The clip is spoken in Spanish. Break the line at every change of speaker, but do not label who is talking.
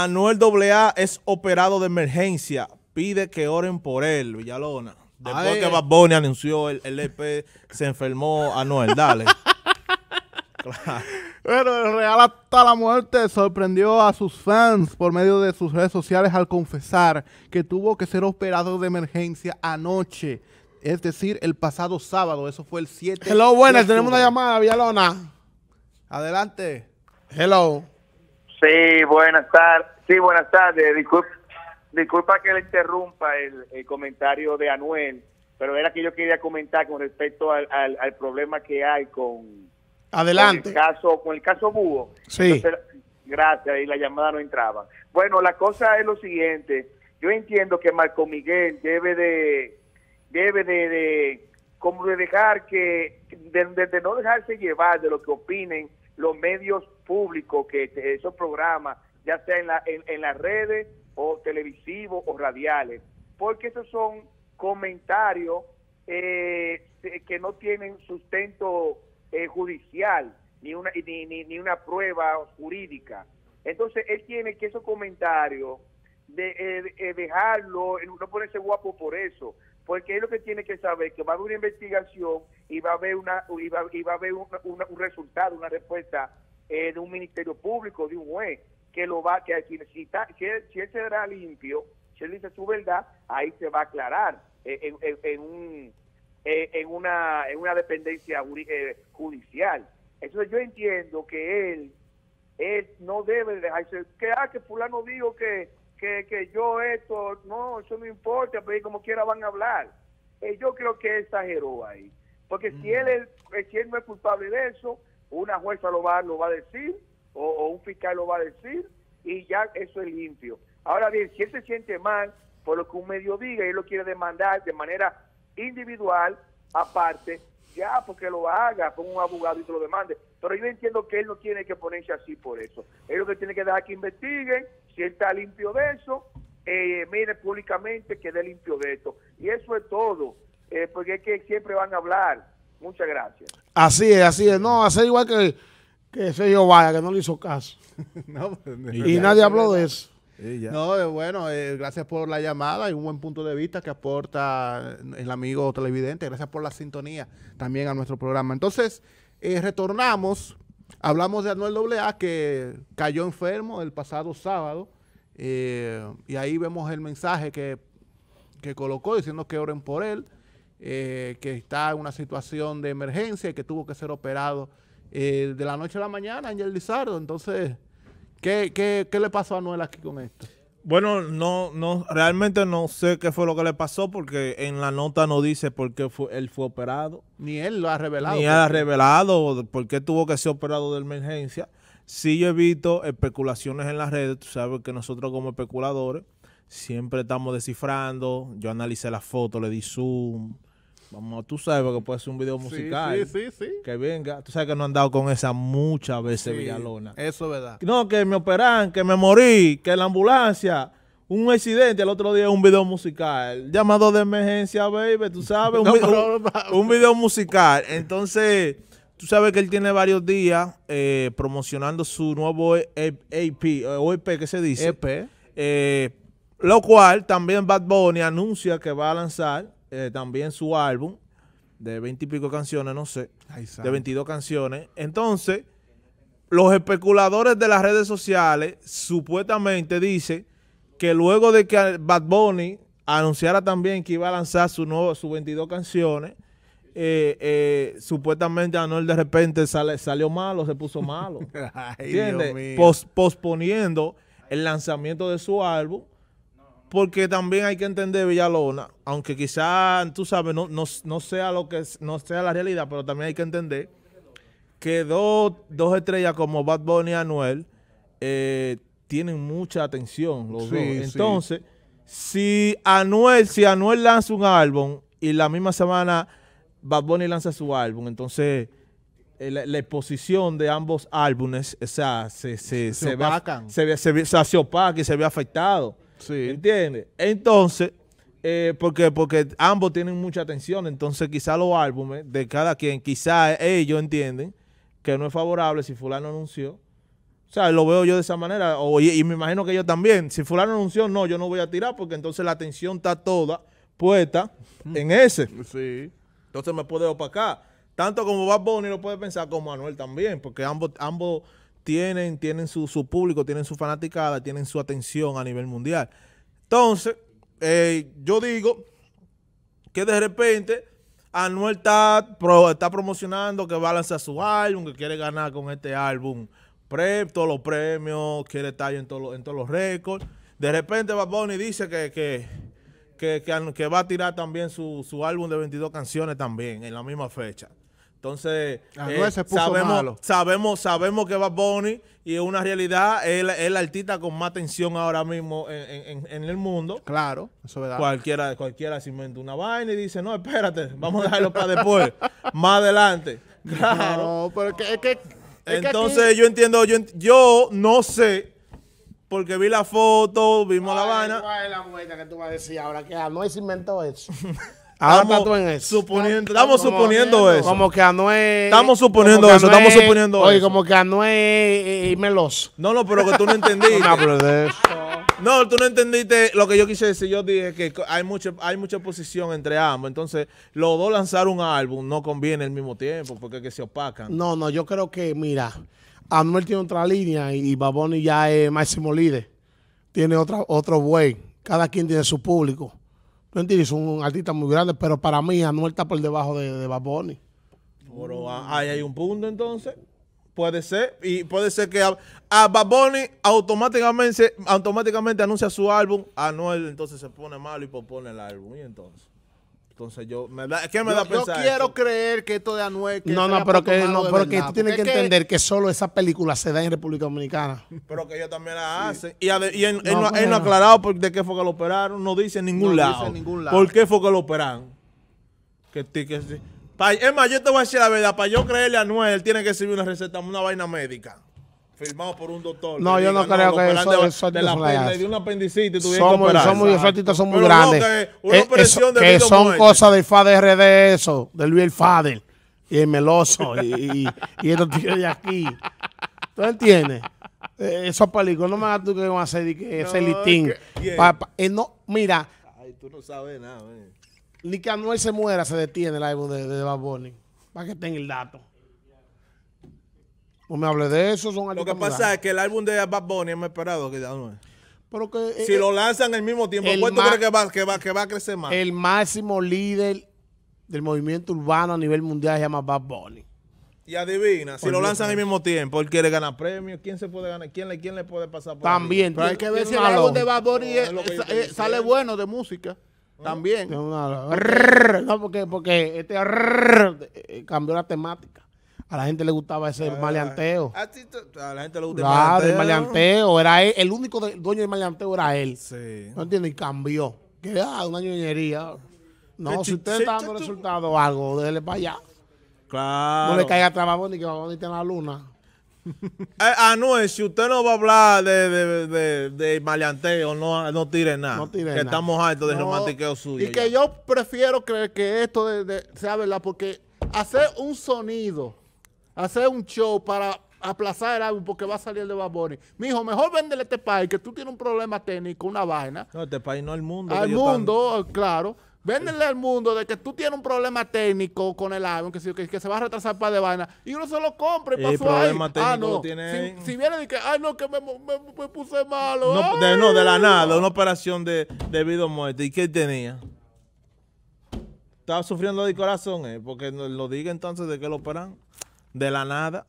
Anuel AA es operado de emergencia. Pide que oren por él, Villalona. Después que eh. Bad Bunny anunció el, EP, e se enfermó Anuel. Dale.
Pero el Real hasta la muerte sorprendió a sus fans por medio de sus redes sociales al confesar que tuvo que ser operado de emergencia anoche. Es decir, el pasado sábado. Eso fue el 7. Hello, buenas. Tenemos una llamada, Villalona. Adelante. Hello.
Sí, buenas tardes. Sí, buenas tardes. Disculpa, que le interrumpa el, comentario de Anuel, pero era que yo quería comentar con respecto al, problema que hay con,
Adelante. el
caso, con el caso Búho. gracias, y la llamada no entraba. Bueno, la cosa es lo siguiente. Yo entiendo que Marco Miguel debe de, debe de, dejar que, de no dejarse llevar de lo que opinen los medios públicos, que esos programas, ya sea en, en, las redes o televisivos o radiales, porque esos son comentarios eh, que no tienen sustento eh, judicial ni una, ni, ni, una prueba jurídica. Entonces, él tiene que esos comentarios de, eh, dejarlo, no ponerse guapo por eso, porque es lo que tiene que saber que va a haber una investigación y va a haber una y va, a haber un resultado, una respuesta en eh, de un ministerio público, de un juez que lo va que si necesita, si él, si él será limpio, si él dice su verdad, ahí se va a aclarar eh, en, eh, en una en una dependencia judicial. Entonces yo entiendo que él él no debe dejarse que ah que fulano dijo que que, que yo esto, no, eso no importa, pero pues, como quiera van a hablar. Eh, yo creo que exageró ahí. Porque si, mm. él es, eh, si no es culpable de eso, una jueza lo va, lo va a decir, o, un fiscal lo va a decir, y ya eso es limpio. Ahora bien, si él se siente mal por lo que un medio diga y él lo quiere demandar de manera individual, aparte, ya porque lo haga con un abogado y se lo demande. Pero yo entiendo que él no tiene que ponerse así por eso. Él lo que tiene que dejar que investiguen si está limpio de eso, eh, mire públicamente que dé limpio de esto. Y eso es todo, eh, porque es que siempre van a hablar. Muchas gracias.
Así es, así es. No, hacer igual que, que ese yo vaya, que no le hizo caso. y nadie habló de eso.
No, eh, bueno, eh, gracias por la llamada y un buen punto de vista que aporta el amigo televidente. Gracias por la sintonía también a nuestro programa. Entonces, retornamos Hablamos de Anuel AA que cayó enfermo el pasado sábado eh, y ahí vemos el mensaje que, colocó diciendo que oren por él, eh, que está en una situación de emergencia y que tuvo que ser operado eh, de la noche a la mañana, Ángel Lizardo. Entonces, ¿qué, qué le pasó a Anuel aquí con esto?
Bueno, no, no, realmente no sé qué fue lo que le pasó porque en la nota no dice por qué fue, él fue operado.
Ni él lo ha revelado. Ni él ha
revelado por qué tuvo que ser operado de emergencia. Sí yo he visto especulaciones en las redes, tú sabes que nosotros como especuladores siempre estamos descifrando, yo analicé la foto, le di zoom, Vamos, tú sabes que puede ser un video musical. Sí, sí, sí, Que venga. Tú sabes que no han dado con esa muchas veces, Villalona. Eso es verdad. No, que me operan, que me morí, que la ambulancia. Un accidente, el otro día un video musical. Llamado de emergencia, baby, tú sabes. Un, video, musical. Entonces, tú sabes que él tiene varios días eh, promocionando su nuevo EP, e, e e ¿qué se dice? EP. Eh, lo cual también Bad Bunny anuncia que va a lanzar eh, también su álbum de veintipico canciones, no sé, de 22 canciones. Entonces, los especuladores de las redes sociales supuestamente dicen que luego de que Bad Bunny anunciara también que iba a lanzar su nuevo, sus 22 canciones, eh, eh, supuestamente Anuel de repente sale, salió malo, se puso malo. ¿Entiendes? posponiendo el lanzamiento de su álbum porque también hay que entender Villalona, aunque quizás, tú sabes, no, no, sea lo que no sea la realidad, pero también hay que entender que dos, dos estrellas como Bad Bunny y Anuel eh, tienen mucha atención Entonces, si Anuel, si Anuel lanza un álbum y la misma semana Bad Bunny lanza su álbum, entonces eh, la, exposición de ambos álbumes, o sea, se, se, se, se, se, se, se, se, opaca y se ve afectado. Sí. ¿Entiendes? Entonces, eh, porque, porque ambos tienen mucha atención, entonces quizá los álbumes de cada quien, quizá ellos entienden que no es favorable si fulano anunció. O sea, lo veo yo de esa manera, Oye y, me imagino que yo también. Si fulano anunció, no, yo no voy a tirar porque entonces la atención está toda puesta mm. en ese. Entonces me puede opacar. Tanto como Bad Bunny lo puede pensar, como Manuel también, porque ambos, ambos tienen, tienen su, su público, tienen su fanaticada, tienen su atención a nivel mundial. Entonces, eh, yo digo que de repente Anuel está, promocionando que va a lanzar su álbum, que quiere ganar con este álbum pre, todos los premios, quiere estar en, en todos los récords. De repente Bad Bunny dice que, que, va a tirar también su, su álbum de 22 canciones también en la misma fecha. Entonces, ah, eh, sabemos, sabemos, sabemos que va Bonnie y es una realidad, es el, artista con más tensión ahora mismo en, el mundo. Claro, eso es verdad. Cualquiera, cualquiera se inventa una vaina y dice, no, espérate, vamos a dejarlo para después, más adelante. Claro.
pero es que, Entonces, yo entiendo,
yo, no sé porque
vi la foto, vimos la vaina. ¿Cuál es la que tú vas a decir ahora? Que ah, no inventó eso. Estamos Suponiendo, estamos suponiendo eso. Como que Anuel. Estamos suponiendo eso, estamos suponiendo eso. Oye, como que a y, y melos No, no, pero que tú no entendiste.
no, tú no entendiste lo que yo quise decir. Yo dije que hay mucha, hay mucha posición entre ambos. Entonces, los dos lanzar un álbum no conviene al mismo tiempo porque es que se opacan. No,
no, yo creo que, mira, Anuel tiene otra línea y Baboni ya es máximo líder. Tiene otra, otro güey. Cada quien tiene su público. ¿No entiendes? es un artista muy grande, pero para mí Anuel está por debajo de, de Bad
Pero ah, ahí hay un punto entonces. Puede ser. Y puede ser que a, Baboni automáticamente, automáticamente anuncia su álbum. Anuel entonces se pone malo y propone el álbum. Y entonces. Entonces yo, me da, ¿qué me yo, da yo quiero creer que esto de Anuel... no, no, pero que, no, pero que tú tienes que entender
que... solo esa película se da en República Dominicana.
Pero que ellos también la hacen. Y, él, no, ha aclarado por, de qué fue que lo operaron, no dice en ningún, no lado. Dice en ningún lado. ¿Por qué fue que lo operaron? Que, que, es más, yo te voy a decir la verdad, para yo creerle a Anuel, él tiene que servir una receta, una vaina médica firmado por un doctor. No, yo no creo que eso, de, eso de, la, de, de una apendicitis somos, son muy grandes. que, eh, que son cosas
del Fader RD eso, de Luis el Fader y el Meloso y, y, estos tíos de aquí. ¿Tú entiendes? Eh, esos películas, no me hagas tú que van a hacer ese listín. Que, eh, no, mira.
Ay, tú no sabes nada,
Ni que Anuel se muera, se detiene el álbum de, de Bad Bunny.
Para que tenga el dato.
Pues hable de eso, Lo que pasa
es que el álbum de Bad Bunny es esperado que ya
Pero eh, si eh, lo
lanzan al mismo tiempo, que va, que, a crecer más? El
máximo líder del movimiento urbano a nivel mundial se llama Bad Bunny.
Y adivina, si lo lanzan al mismo tiempo, él quiere ganar premios, ¿quién se puede ganar? ¿Quién le, le puede pasar por También. hay que ver si el álbum de Bad Bunny
sale bueno de música. También. No, porque, porque este eh,
cambió la temática. A la gente le gustaba ese ah, maleanteo. Ah, a, la gente le gustaba el maleanteo. el Era el único dueño del maleanteo era él. ¿No entiendo, Y cambió. Que ah, una ñoñería. No, si usted está dando resultado algo, déjele para allá. Claro. No le caiga a ni y que a está en la luna.
ah, eh, no, si usted no va a hablar de, de, de, maleanteo, no, no tire nada. No tire que estamos hartos de romantiqueo suyo. Y que
yo prefiero creer que esto de, sea verdad, porque hacer un sonido hacer un show para aplazar el álbum porque va a salir el de Baboni mi Mijo, mejor véndele este país que tú tienes un problema técnico, una vaina. No, este país no al mundo. Al mundo, eh, claro. Véndele al mundo de que tú tienes un problema técnico con el álbum, que, que, se va a retrasar para de vaina, y uno se lo compra y pasó ahí. ah, no. Tiene... Si, si, viene de que, ay, no, que me, puse malo. No de, no de, la
nada, una operación de, de vida o muerte. ¿Y qué tenía? Estaba sufriendo de corazón, eh, porque lo diga entonces de que lo operan de la nada.